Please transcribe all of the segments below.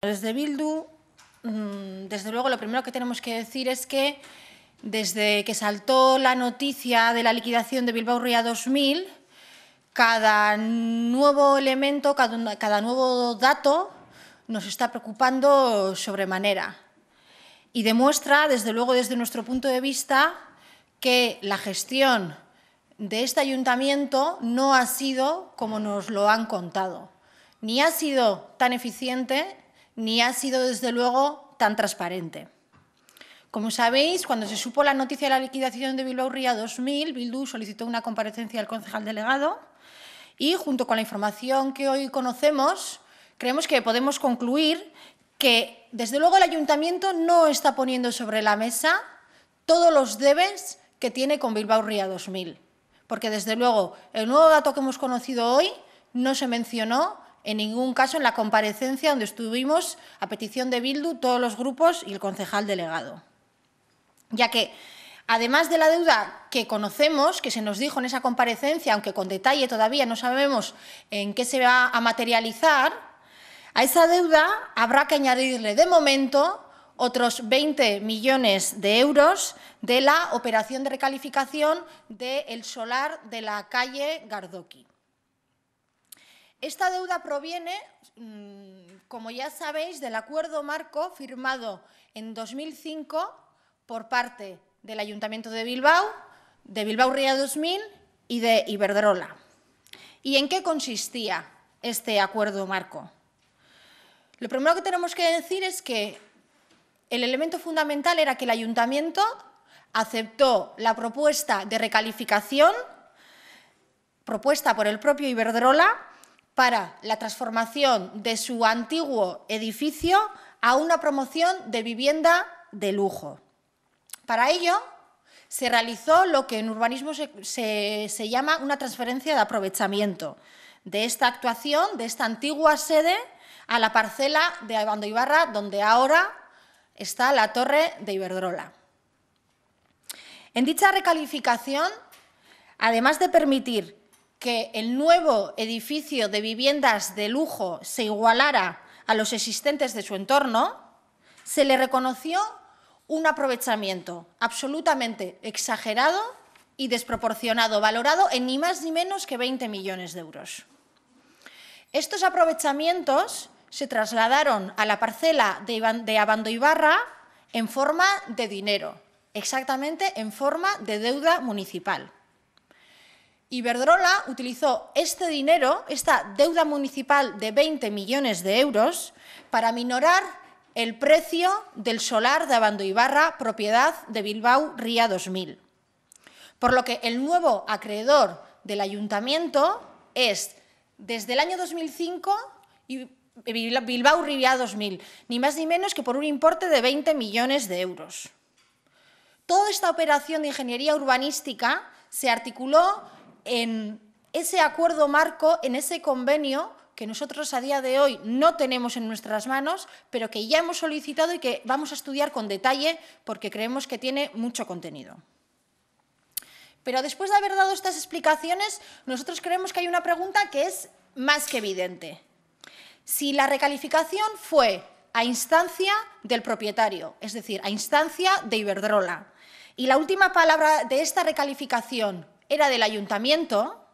Desde Bildu, mm, desde luego, lo primero que tenemos que decir es que desde que saltó la noticia de la liquidación de Bilbao Ría 2000, cada nuevo elemento, cada, cada nuevo dato nos está preocupando sobremanera y demuestra, desde luego, desde nuestro punto de vista, que la gestión de este ayuntamiento no ha sido como nos lo han contado, ni ha sido tan eficiente ni ha sido desde luego tan transparente. Como sabéis, cuando se supo la noticia de la liquidación de Bilbao Ría 2000, Bildu solicitó una comparecencia al concejal delegado y, junto con la información que hoy conocemos, creemos que podemos concluir que, desde luego, el ayuntamiento no está poniendo sobre la mesa todos los debes que tiene con Bilbao Ría 2000. Porque, desde luego, el nuevo dato que hemos conocido hoy no se mencionó en ningún caso en la comparecencia donde estuvimos a petición de Bildu todos los grupos y el concejal delegado. Ya que, además de la deuda que conocemos, que se nos dijo en esa comparecencia, aunque con detalle todavía no sabemos en qué se va a materializar, a esa deuda habrá que añadirle de momento otros 20 millones de euros de la operación de recalificación del solar de la calle Gardoki. Esta deuda proviene, mm, como ya sabéis, del acuerdo marco firmado en 2005 por parte del Ayuntamiento de Bilbao, de Bilbao Ría 2000 y de Iberdrola. ¿Y en qué consistía este acuerdo marco? Lo primero que tenemos que decir es que el elemento fundamental era que el Ayuntamiento aceptó la propuesta de recalificación propuesta por el propio Iberdrola para la transformación de su antiguo edificio a una promoción de vivienda de lujo. Para ello, se realizó lo que en urbanismo se, llama una transferencia de aprovechamiento de esta actuación, de esta antigua sede, a la parcela de Abando Ibarra, donde ahora está la torre de Iberdrola. En dicha recalificación, además de permitir que el nuevo edificio de viviendas de lujo se igualara a los existentes de su entorno, se le reconoció un aprovechamiento absolutamente exagerado y desproporcionado, valorado en ni más ni menos que 20 millones de euros. Estos aprovechamientos se trasladaron a la parcela de, de Abando Ibarra en forma de dinero, exactamente en forma de deuda municipal. Iberdrola utilizó este dinero, esta deuda municipal de 20 millones de euros, para minorar el precio del solar de Abando Ibarra, propiedad de Bilbao Ría 2000. Por lo que el nuevo acreedor del ayuntamiento es, desde el año 2005, Bilbao Ría 2000, ni más ni menos que por un importe de 20 millones de euros. Toda esta operación de ingeniería urbanística se articuló en ese acuerdo marco, en ese convenio que nosotros a día de hoy no tenemos en nuestras manos, pero que ya hemos solicitado y que vamos a estudiar con detalle porque creemos que tiene mucho contenido. Pero después de haber dado estas explicaciones, nosotros creemos que hay una pregunta que es más que evidente. Si la recalificación fue a instancia del propietario, es decir, a instancia de Iberdrola, y la última palabra de esta recalificación era del ayuntamiento,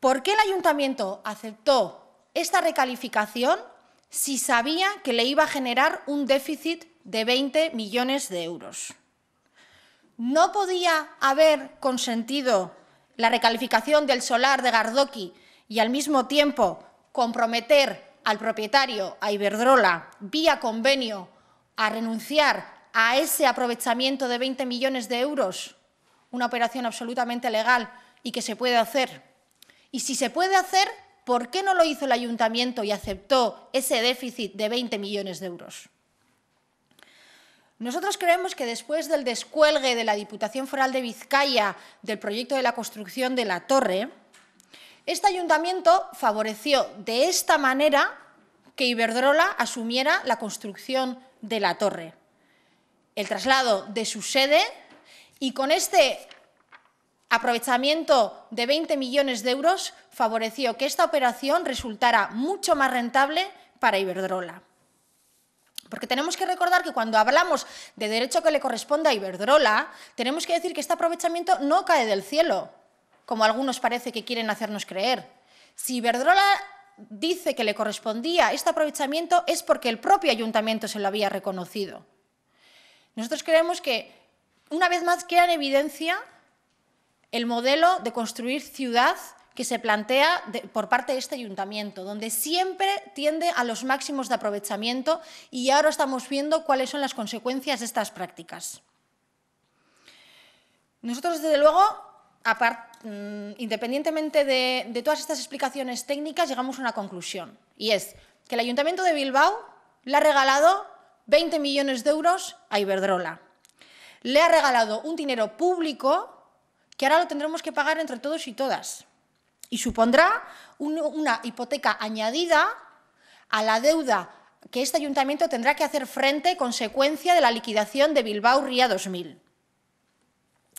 ¿por qué el ayuntamiento aceptó esta recalificación si sabía que le iba a generar un déficit de 20 millones de euros? ¿No podía haber consentido la recalificación del solar de Gardoqui y al mismo tiempo comprometer al propietario, a Iberdrola, vía convenio, a renunciar a ese aprovechamiento de 20 millones de euros? una operación absolutamente legal y que se puede hacer. Y si se puede hacer, ¿por qué no lo hizo el ayuntamiento y aceptó ese déficit de 20 millones de euros? Nosotros creemos que después del descuelgue de la Diputación Foral de Vizcaya del proyecto de la construcción de la torre, este ayuntamiento favoreció de esta manera que Iberdrola asumiera la construcción de la torre. El traslado de su sede y con este aprovechamiento de 20 millones de euros favoreció que esta operación resultara mucho más rentable para Iberdrola. Porque tenemos que recordar que cuando hablamos de derecho que le corresponde a Iberdrola, tenemos que decir que este aprovechamiento no cae del cielo, como algunos parece que quieren hacernos creer. Si Iberdrola dice que le correspondía este aprovechamiento es porque el propio ayuntamiento se lo había reconocido. Nosotros creemos que una vez más queda en evidencia el modelo de construir ciudad que se plantea por parte de este ayuntamiento, donde siempre tiende a los máximos de aprovechamiento y ahora estamos viendo cuáles son las consecuencias de estas prácticas. Nosotros, desde luego, mm, independientemente de, de todas estas explicaciones técnicas, llegamos a una conclusión, y es que el Ayuntamiento de Bilbao le ha regalado 20 millones de euros a Iberdrola le ha regalado un dinero público que ahora lo tendremos que pagar entre todos y todas. Y supondrá una hipoteca añadida a la deuda que este ayuntamiento tendrá que hacer frente consecuencia de la liquidación de Bilbao Ría 2000.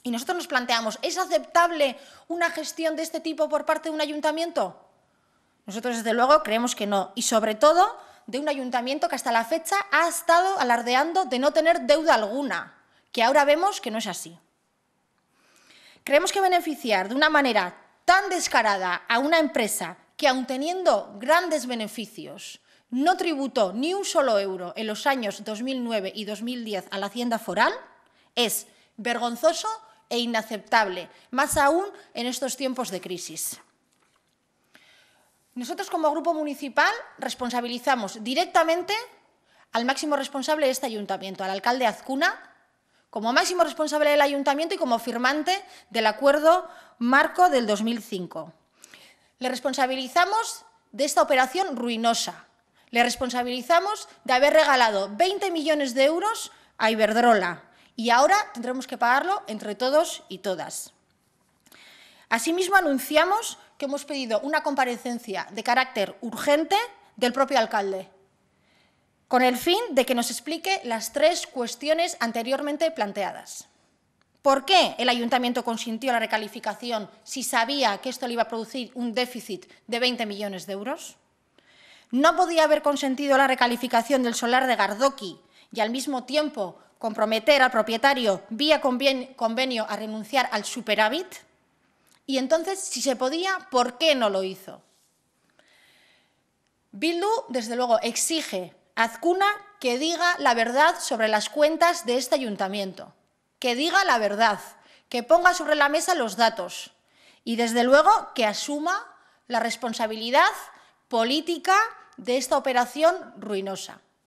Y nosotros nos planteamos, ¿es aceptable una gestión de este tipo por parte de un ayuntamiento? Nosotros, desde luego, creemos que no. Y sobre todo, de un ayuntamiento que hasta la fecha ha estado alardeando de no tener deuda alguna que ahora vemos que no es así. Creemos que beneficiar de una manera tan descarada a una empresa que aun teniendo grandes beneficios no tributó ni un solo euro en los años 2009 y 2010 a la Hacienda Foral es vergonzoso e inaceptable, más aún en estos tiempos de crisis. Nosotros como grupo municipal responsabilizamos directamente al máximo responsable de este ayuntamiento, al alcalde Azcuna, como máximo responsable del ayuntamiento y como firmante del acuerdo marco del 2005. Le responsabilizamos de esta operación ruinosa. Le responsabilizamos de haber regalado 20 millones de euros a Iberdrola y ahora tendremos que pagarlo entre todos y todas. Asimismo, anunciamos que hemos pedido una comparecencia de carácter urgente del propio alcalde, con el fin de que nos explique las tres cuestiones anteriormente planteadas. ¿Por qué el ayuntamiento consintió la recalificación si sabía que esto le iba a producir un déficit de 20 millones de euros? ¿No podía haber consentido la recalificación del solar de Gardoki y al mismo tiempo comprometer al propietario vía convenio a renunciar al superávit? Y entonces, si se podía, ¿por qué no lo hizo? Bildu, desde luego, exige Azcuna que diga la verdad sobre las cuentas de este ayuntamiento, que diga la verdad, que ponga sobre la mesa los datos y, desde luego, que asuma la responsabilidad política de esta operación ruinosa.